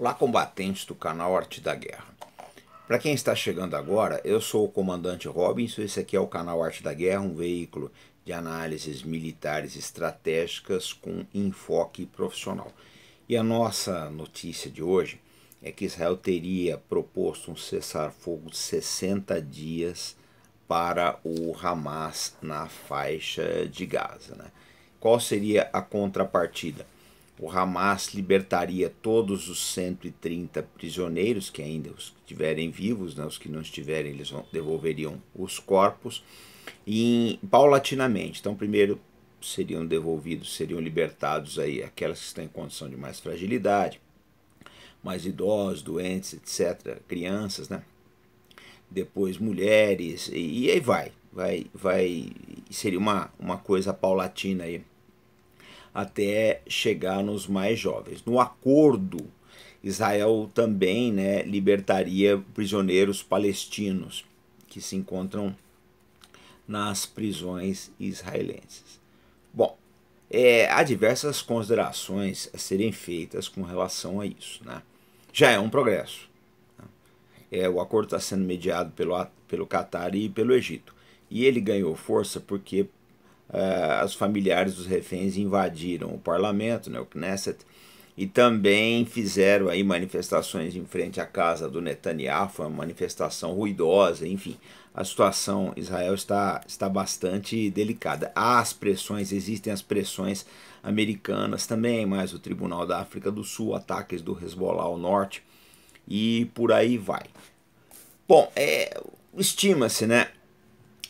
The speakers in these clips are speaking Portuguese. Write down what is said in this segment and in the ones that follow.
Olá, combatentes do canal Arte da Guerra. Para quem está chegando agora, eu sou o comandante Robinson. Esse aqui é o canal Arte da Guerra, um veículo de análises militares estratégicas com enfoque profissional. E a nossa notícia de hoje é que Israel teria proposto um cessar-fogo de 60 dias para o Hamas na faixa de Gaza. Né? Qual seria a contrapartida? o Hamas libertaria todos os 130 prisioneiros, que ainda os que estiverem vivos, né, os que não estiverem, eles devolveriam os corpos, e paulatinamente. Então, primeiro seriam devolvidos, seriam libertados aí aquelas que estão em condição de mais fragilidade, mais idosos, doentes, etc., crianças, né? Depois mulheres, e, e aí vai, vai, vai, seria uma, uma coisa paulatina aí até chegar nos mais jovens. No acordo, Israel também né, libertaria prisioneiros palestinos que se encontram nas prisões israelenses. Bom, é, há diversas considerações a serem feitas com relação a isso. Né? Já é um progresso. Né. É, o acordo está sendo mediado pelo, pelo Qatar e pelo Egito. E ele ganhou força porque uh, os familiares dos reféns invadiram o parlamento, né, o Knesset, e também fizeram aí manifestações em frente à casa do Netanyahu, foi uma manifestação ruidosa, enfim, a situação em Israel está, está bastante delicada. Há as pressões, existem as pressões americanas também, mais o Tribunal da África do Sul, ataques do Hezbollah ao norte e por aí vai. Bom, é, estima-se, né?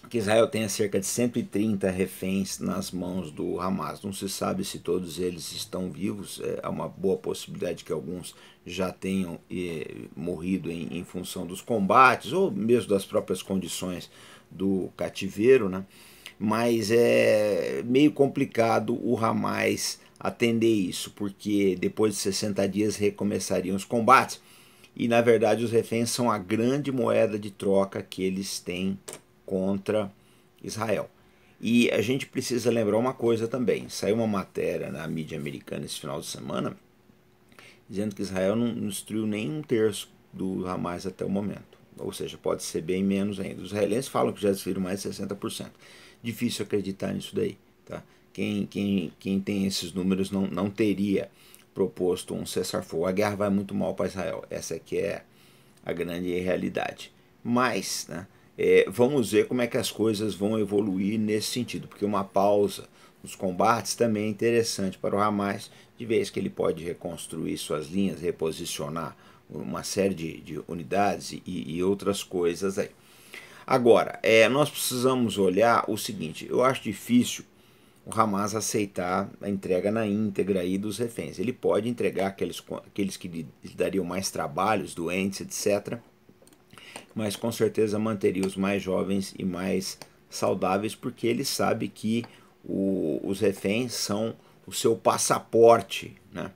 que Israel tenha cerca de 130 reféns nas mãos do Hamas. Não se sabe se todos eles estão vivos, é, há uma boa possibilidade que alguns já tenham morrido em, função dos combates ou mesmo das próprias condições do cativeiro, né? mas é meio complicado o Hamas atender isso, porque depois de 60 dias recomeçariam os combates. E na verdade os reféns são a grande moeda de troca que eles têm contra Israel. E a gente precisa lembrar uma coisa também: saiu uma matéria na mídia americana esse final de semana dizendo que Israel não destruiu nem um terço do Hamas até o momento. Ou seja, pode ser bem menos ainda. Os israelenses falam que já destruíram mais de 60%. Difícil acreditar nisso daí. Tá? Quem, quem, quem tem esses números não, não teria proposto um cessar-fogo. A guerra vai muito mal para Israel. Essa que é a grande realidade. Mas, né, é, vamos ver como é que as coisas vão evoluir nesse sentido, porque uma pausa nos combates também é interessante para o Hamas, de vez que ele pode reconstruir suas linhas, reposicionar uma série de, de unidades e, e, outras coisas aí. Agora, é, nós precisamos olhar o seguinte: eu acho difícil o Hamas aceitar a entrega na íntegra aí dos reféns. Ele pode entregar aqueles, aqueles que lhe dariam mais trabalhos, doentes, etc mas com certeza manteria os mais jovens e mais saudáveis, porque ele sabe que o, os reféns são o seu passaporte né,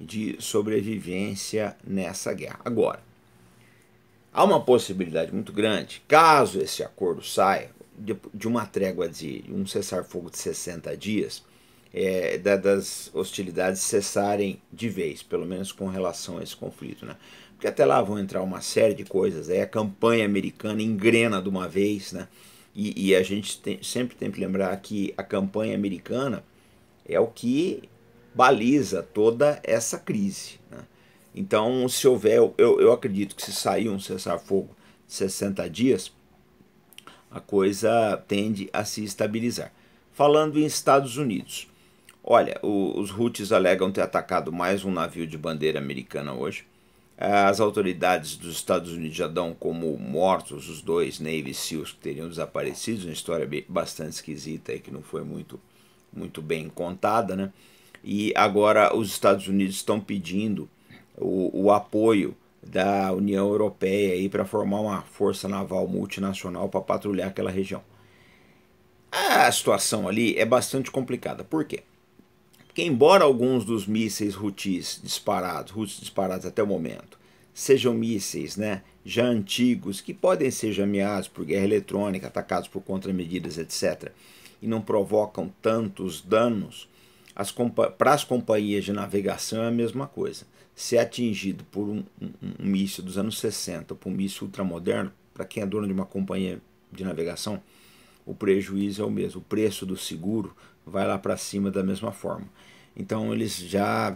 de sobrevivência nessa guerra. Agora, há uma possibilidade muito grande, caso esse acordo saia de, de uma trégua de um cessar-fogo de 60 dias, é, da, das hostilidades cessarem de vez, pelo menos com relação a esse conflito. Né? porque até lá vão entrar uma série de coisas. Aí né? a campanha americana engrena de uma vez, né? E, e a gente tem, sempre tem que lembrar que a campanha americana é o que baliza toda essa crise. Né? Então, se houver, eu, eu acredito que se sair um cessar-fogo de 60 dias, a coisa tende a se estabilizar. Falando em Estados Unidos, olha, o, os Houthis alegam ter atacado mais um navio de bandeira americana hoje as autoridades dos Estados Unidos já dão como mortos os dois Navy SEALs que teriam desaparecido, uma história bastante esquisita e que não foi muito, muito bem contada. Né? E agora os Estados Unidos estão pedindo o, o apoio da União Europeia para formar uma força naval multinacional para patrulhar aquela região. A situação ali é bastante complicada. Por quê? que embora alguns dos mísseis rutis disparados, Houthis disparados até o momento, sejam mísseis né, já antigos, que podem ser jameados por guerra eletrônica, atacados por contramedidas, etc., e não provocam tantos danos, as para as companhias de navegação é a mesma coisa. Ser é atingido por um, um, um míssil dos anos 60, por um míssil ultramoderno, para quem é dono de uma companhia de navegação, o prejuízo é o mesmo, o preço do seguro vai lá para cima da mesma forma. Então eles já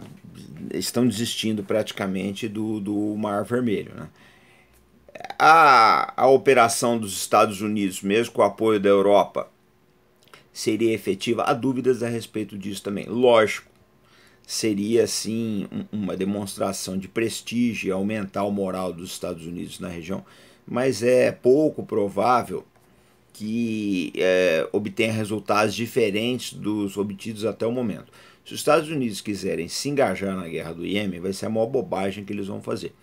estão desistindo praticamente do, do Mar Vermelho. Né? A, a operação dos Estados Unidos, mesmo com o apoio da Europa, seria efetiva? Há dúvidas a respeito disso também. Lógico, seria sim uma demonstração de prestígio, aumentar o moral dos Estados Unidos na região, mas é pouco provável que é, obtenha resultados diferentes dos obtidos até o momento. Se os Estados Unidos quiserem se engajar na guerra do Iêmen, vai ser a maior bobagem que eles vão fazer.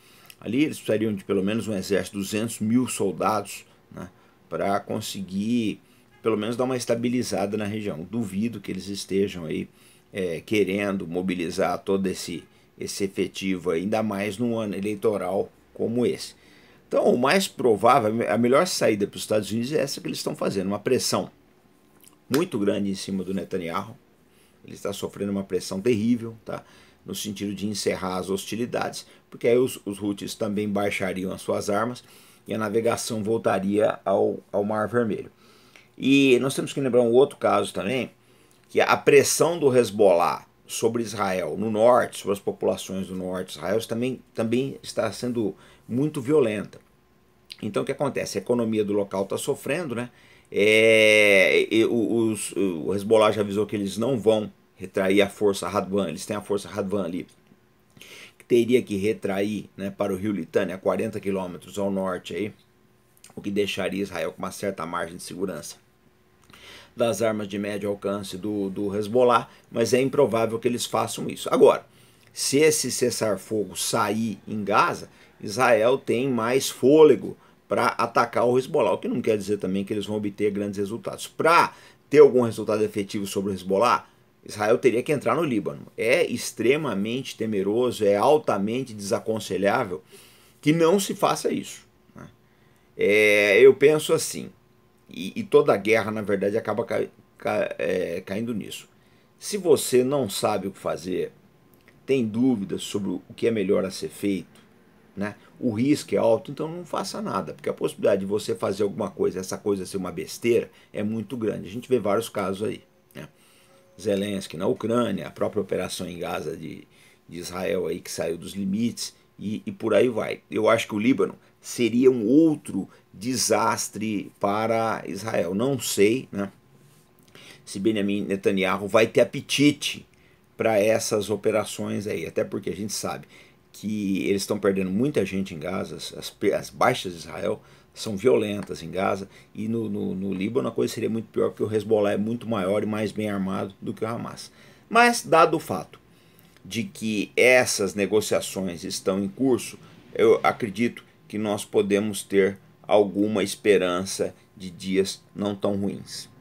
Ali eles precisariam de pelo menos um exército de 200 mil soldados né, para conseguir pelo menos dar uma estabilizada na região. Duvido que eles estejam aí é, querendo mobilizar todo esse, esse efetivo, ainda mais num ano eleitoral como esse. Então, o mais provável, a melhor saída para os Estados Unidos é essa que eles estão fazendo, uma pressão muito grande em cima do Netanyahu. Ele está sofrendo uma pressão terrível, tá? no sentido de encerrar as hostilidades, porque aí os, os Houthis também baixariam as suas armas e a navegação voltaria ao, ao Mar Vermelho. E nós temos que lembrar um outro caso também, que a pressão do Hezbollah sobre Israel no norte, sobre as populações do norte de Israel, também, também está sendo muito violenta. Então o que acontece? A economia do local está sofrendo, né? É, os, o Hezbollah já avisou que eles não vão retrair a força Radwan, eles têm a força Radwan ali, que teria que retrair né, para o rio Litânia, 40 quilômetros ao norte aí, o que deixaria Israel com uma certa margem de segurança das armas de médio alcance do, do Hezbollah, mas é improvável que eles façam isso. Agora, se esse cessar-fogo sair em Gaza, Israel tem mais fôlego para atacar o Hezbollah, o que não quer dizer também que eles vão obter grandes resultados. Para ter algum resultado efetivo sobre o Hezbollah, Israel teria que entrar no Líbano. É extremamente temeroso, é altamente desaconselhável que não se faça isso. Né? É, eu penso assim: e, e toda a guerra, na verdade, acaba ca, ca, é, caindo nisso. Se você não sabe o que fazer, tem dúvidas sobre o que é melhor a ser feito, né? o risco é alto, então não faça nada, porque a possibilidade de você fazer alguma coisa, essa coisa ser uma besteira, é muito grande. A gente vê vários casos aí. Né? Zelensky na Ucrânia, a própria operação em Gaza de, de Israel aí que saiu dos limites e, e por aí vai. Eu acho que o Líbano seria um outro desastre para Israel. Não sei né, se Benjamin Netanyahu vai ter apetite para essas operações aí, até porque a gente sabe que eles estão perdendo muita gente em Gaza, as, as baixas de Israel são violentas em Gaza e no, no, no, Líbano a coisa seria muito pior porque o Hezbollah é muito maior e mais bem armado do que o Hamas. Mas, dado o fato de que essas negociações estão em curso, eu acredito que nós podemos ter alguma esperança de dias não tão ruins.